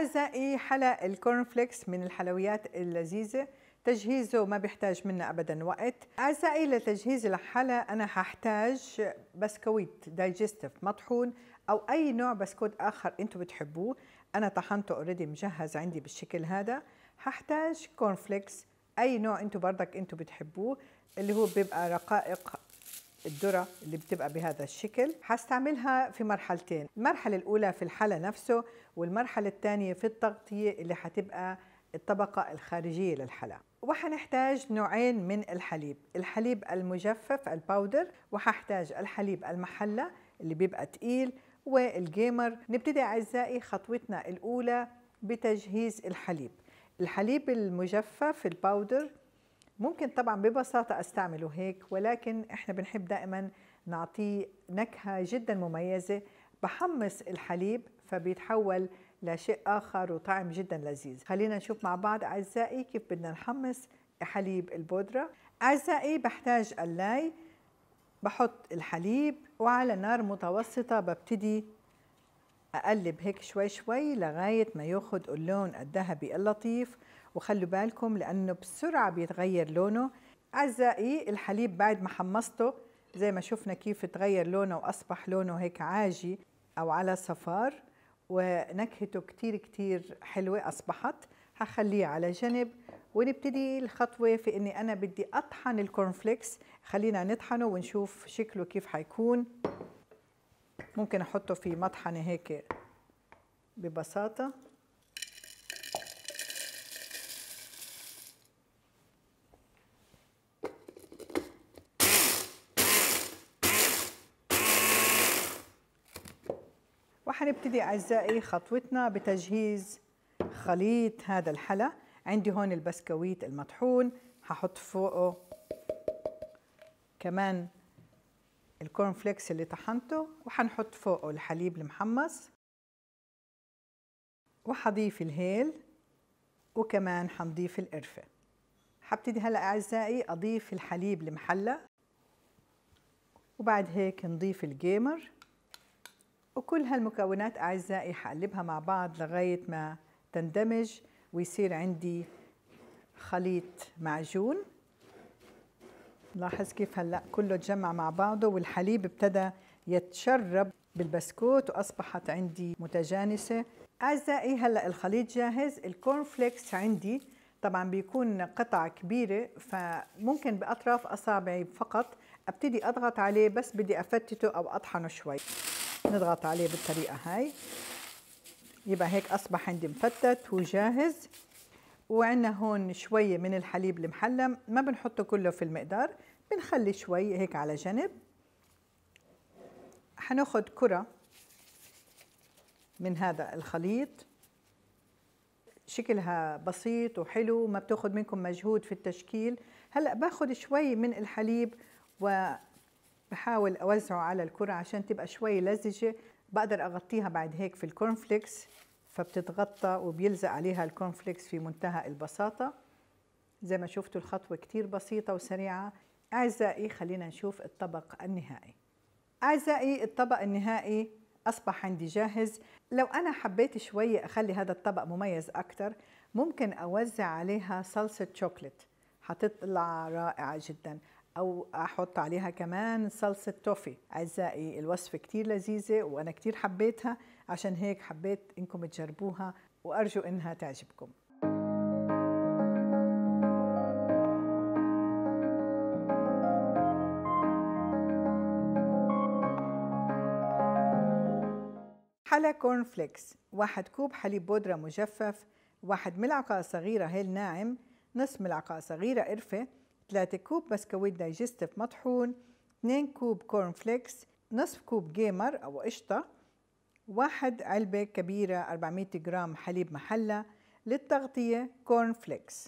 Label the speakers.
Speaker 1: أعزائي حلا الكورن فليكس من الحلويات اللذيذة تجهيزه ما بيحتاج منا ابدا وقت اعزائي لتجهيز الحلا انا هحتاج بسكويت دايجستيف مطحون او اي نوع بسكوت اخر أنتوا بتحبوه انا طحنته اوريدي مجهز عندي بالشكل هذا هحتاج كورن فليكس اي نوع أنتوا برضك أنتوا بتحبوه اللي هو بيبقى رقائق الذرة اللي بتبقى بهذا الشكل هستعملها في مرحلتين المرحلة الأولى في الحلى نفسه والمرحلة الثانية في التغطية اللي هتبقى الطبقة الخارجية للحلى وحنحتاج نوعين من الحليب الحليب المجفف الباودر وححتاج الحليب المحلى اللي بيبقى تقيل والجيمر نبتدي أعزائي خطوتنا الأولى بتجهيز الحليب الحليب المجفف الباودر ممكن طبعا ببساطة استعمله هيك ولكن احنا بنحب دائما نعطيه نكهة جدا مميزة بحمص الحليب فبيتحول لشيء آخر وطعم جدا لذيذ خلينا نشوف مع بعض أعزائي كيف بدنا نحمص حليب البودرة أعزائي بحتاج اللاي بحط الحليب وعلى نار متوسطة ببتدي أقلب هيك شوي شوي لغاية ما ياخد اللون الذهبي اللطيف وخلوا بالكم لأنه بسرعة بيتغير لونه أعزائي الحليب بعد ما حمصته زي ما شفنا كيف تغير لونه وأصبح لونه هيك عاجي أو على صفار ونكهته كتير كتير حلوة أصبحت هخليه على جنب ونبتدي الخطوة في إني أنا بدي أطحن الكورنفليكس خلينا نطحنه ونشوف شكله كيف حيكون ممكن أحطه في مطحنة هيك ببساطة وحنبتدي أعزائي خطوتنا بتجهيز خليط هذا الحلا عندي هون البسكويت المطحون هحط فوقه كمان الكورن فليكس اللي طحنته وحنحط فوقه الحليب المحمص وحضيف الهيل وكمان حنضيف القرفة حبتدي هلا أعزائي أضيف الحليب المحلى وبعد هيك نضيف الجيمر وكل هالمكونات أعزائي حقلبها مع بعض لغاية ما تندمج ويصير عندي خليط معجون لاحظ كيف هلأ كله تجمع مع بعضه والحليب ابتدى يتشرب بالبسكوت وأصبحت عندي متجانسة أعزائي هلأ الخليط جاهز الكورن فليكس عندي طبعا بيكون قطع كبيرة فممكن بأطراف أصابعي فقط أبتدي أضغط عليه بس بدي أفتته أو أطحنه شوي نضغط عليه بالطريقة هاي يبقى هيك أصبح عندي مفتت وجاهز وعندنا هون شوية من الحليب المحلم ما بنحطه كله في المقدار بنخلي شوي هيك على جنب حناخد كرة من هذا الخليط شكلها بسيط وحلو ما بتاخد منكم مجهود في التشكيل هلا باخد شوي من الحليب و بحاول اوزعه على الكرة عشان تبقى شوي لزجة بقدر اغطيها بعد هيك في الكورن فليكس فبتتغطى وبيلزق عليها الكورن فليكس في منتهى البساطة زي ما شفتوا الخطوة كتير بسيطة وسريعة أعزائي خلينا نشوف الطبق النهائي أعزائي الطبق النهائي أصبح عندي جاهز لو أنا حبيت شوية أخلي هذا الطبق مميز أكتر ممكن أوزع عليها صلصة شوكليت هتطلع رائعة جدا او احط عليها كمان صلصه توفي اعزائي الوصفه كتير لذيذه وانا كتير حبيتها عشان هيك حبيت انكم تجربوها وارجو انها تعجبكم حلا كورن فليكس واحد كوب حليب بودرة مجفف واحد ملعقة صغيرة هيل ناعم نصف ملعقة صغيرة قرفة 3 كوب بسكويت دايجستيف مطحون 2 كوب كورن فليكس نصف كوب جيمر أو قشطة واحد علبة كبيرة 400 جرام حليب محلى للتغطية كورن فليكس